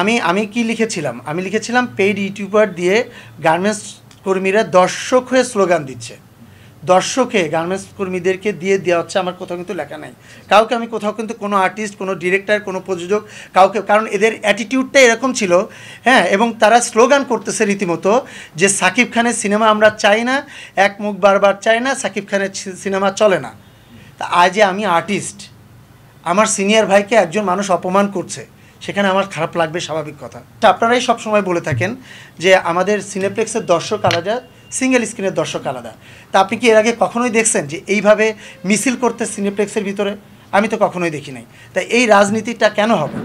আমি আমি কি লিখেছিলাম আমি লিখেছিলাম পেইড ইউটিউবার দিয়ে গার্মেন্টস কর্মীরা দর্শক হয়ে স্লোগান দিচ্ছে দর্শকে গার্মেন্টস কর্মীদেরকে দিয়ে দেওয়া হচ্ছে আমার কোথাও কিন্তু লেখা নাই কাউকে আমি কোথাও কিন্তু কোনো আর্টিস্ট কোনো ডিরেক্টর কোনো প্রযোজক কাউকে কারণ এদের অ্যাটিটিউডটা এরকম ছিল হ্যাঁ এবং তারা স্লোগান করতেছে রীতিমতো যে সাকিব খানের সিনেমা আমরা চাই না এক মুখ বারবার চাই না সাকিব খানের সিনেমা চলে না তা আজ আমি আর্টিস্ট আমার সিনিয়র ভাইকে একজন মানুষ অপমান করছে সেখানে আমার খারাপ লাগবে স্বাভাবিক কথা আপনারাই সবসময় বলে থাকেন যে আমাদের সিনেপ্লেক্সের দর্শক আলাদা সিঙ্গেল স্ক্রিনের দর্শক আলাদা তা আপনি কি এর আগে কখনোই দেখছেন যে এইভাবে মিছিল করতে সিনেপ্লেক্সের ভিতরে আমি তো কখনোই দেখি নাই তাই এই রাজনীতিটা কেন হবে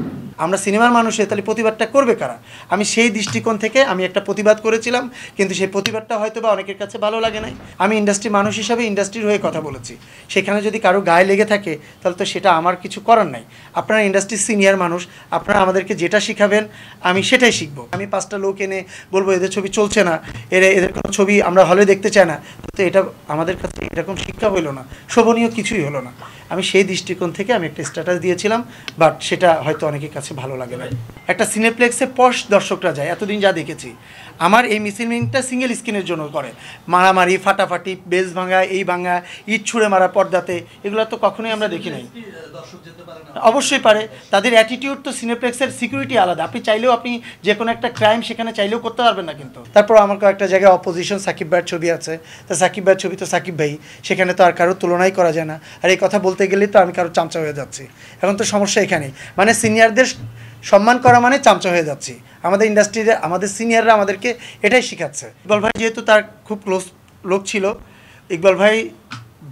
আমরা সিনেমার মানুষে তাহলে প্রতিবাদটা করবে কারা আমি সেই দৃষ্টিকোণ থেকে আমি একটা প্রতিবাদ করেছিলাম কিন্তু সেই প্রতিবাদটা হয়তো বা অনেকের কাছে ভালো লাগে নাই আমি ইন্ডাস্ট্রির মানুষ হিসাবে ইন্ডাস্ট্রির হয়ে কথা বলেছি সেখানে যদি কারো গায়ে লেগে থাকে তাহলে তো সেটা আমার কিছু করার নাই আপনারা ইন্ডাস্ট্রির সিনিয়র মানুষ আপনারা আমাদেরকে যেটা শিখাবেন আমি সেটাই শিখবো আমি পাঁচটা লোক এনে বলবো এদের ছবি চলছে না এরা এদের কোনো ছবি আমরা হলে দেখতে চাই না তো এটা আমাদের কাছে এরকম শিক্ষা হইলো না শোভনীয় কিছুই হলো না আমি সেই দৃষ্টিকোণ থেকে আমি একটা স্ট্যাটাস দিয়েছিলাম বাট সেটা হয়তো অনেকের কাছে কাছে ভালো লাগে না একটা সিনেপ্লেক্সে পশ দর্শকরা যায় এতদিন যা দেখেছি আমার এই মিসিলিংটা সিঙ্গেল স্ক্রিনের জন্য করে মারামারি ফাটাফাটি বেজ ভাঙা এই ভাঙা ইট ছুঁড়ে মারা পর্দাতে এগুলো তো কখনোই আমরা দেখি নাই অবশ্যই পারে তাদের অ্যাটিটিউড তো সিনেপ্লেক্সের সিকিউরিটি আলাদা আপনি চাইলেও আপনি যে কোনো একটা ক্রাইম সেখানে চাইলেও করতে পারবেন না কিন্তু তারপর আমার কয়েকটা জায়গায় অপোজিশন সাকিব ভাইয়ের ছবি আছে তা সাকিব ভাইয়ের ছবি তো সাকিব ভাই সেখানে তো আর কারোর তুলনাই করা যায় না আর এই কথা বলতে গেলেই তো আমি কারো চামচা হয়ে যাচ্ছি এখন তো সমস্যা এখানেই মানে সিনিয়রদের সম্মান করা মানে চামচা হয়ে যাচ্ছি আমাদের ইন্ডাস্ট্রিতে আমাদের সিনিয়ররা আমাদেরকে এটাই শেখাচ্ছে ইকবাল ভাই যেহেতু তার খুব ক্লোজ লোক ছিল ইকবাল ভাই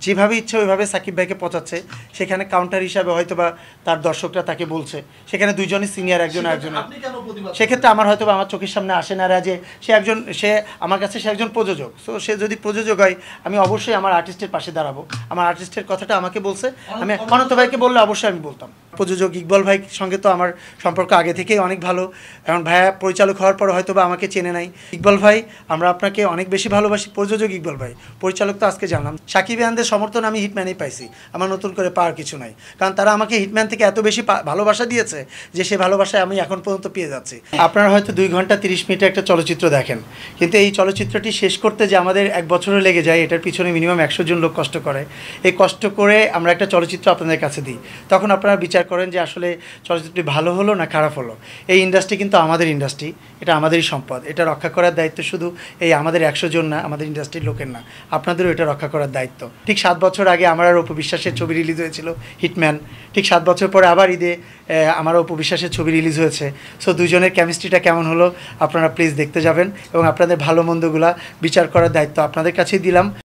যেভাবে ইচ্ছে ওইভাবে সাকিব ভাইকে পচাচ্ছে সেখানে কাউন্টার হিসাবে হয়তো বা তার দর্শকরা তাকে বলছে সেখানে দুইজনই সিনিয়র একজন একজন সেক্ষেত্রে আমার হয়তো আমার চোখের সামনে আসে না রাজে সে একজন সে আমার কাছে সে একজন প্রযোজক সো সে যদি প্রযোজক হয় আমি অবশ্যই আমার আর্টিস্টের পাশে দাঁড়াবো আমার আর্টিস্টের কথাটা আমাকে বলছে আমি অনন্ত ভাইকে বললে অবশ্যই আমি বলতাম প্রযোজক ইকবল ভাই সঙ্গে তো আমার সম্পর্ক আগে থেকেই অনেক ভালো এখন ভাইয়া পরিচালক হওয়ার পর হয়তো বা আমাকে চেনে নাই ইকবল ভাই আমরা আপনাকে অনেক বেশি ভালোবাসি প্রযোজক ইকবল ভাই পরিচালক তো আজকে জানলাম সাকিব আনদের সমর্থন আমি হিটম্যানেই পাইছি আমার নতুন করে পাওয়ার কিছু নাই কারণ তারা আমাকে হিটম্যান থেকে এত বেশি ভালোবাসা দিয়েছে যে সে ভালোবাসায় আমি এখন পর্যন্ত পেয়ে যাচ্ছি আপনারা হয়তো দুই ঘন্টা তিরিশ মিনিটে একটা চলচ্চিত্র দেখেন কিন্তু এই চলচ্চিত্রটি শেষ করতে যে আমাদের এক বছরও লেগে যায় এটার পিছনে মিনিমাম একশো জন লোক কষ্ট করে এই কষ্ট করে আমরা একটা চলচ্চিত্র আপনাদের কাছে দিই তখন আপনারা বিচার করেন যে আসলে চলচ্চিত্রটি ভালো হলো না খারাপ হলো এই ইন্ডাস্ট্রি কিন্তু আমাদের ইন্ডাস্ট্রি এটা আমাদেরই সম্পদ এটা রক্ষা করার দায়িত্ব শুধু এই আমাদের একশো জন না আমাদের ইন্ডাস্ট্রির লোকের না আপনাদেরও এটা রক্ষা করার দায়িত্ব ঠিক সাত বছর আগে আমার আর উপবিশ্বাসের ছবি রিলিজ হয়েছিল হিটম্যান ঠিক সাত বছর পরে আবার ঈদে আমার উপবিশ্বাসের ছবি রিলিজ হয়েছে সো দুজনের কেমিস্ট্রিটা কেমন হলো আপনারা প্লিজ দেখতে যাবেন এবং আপনাদের ভালো মন্দগুলা বিচার করার দায়িত্ব আপনাদের কাছেই দিলাম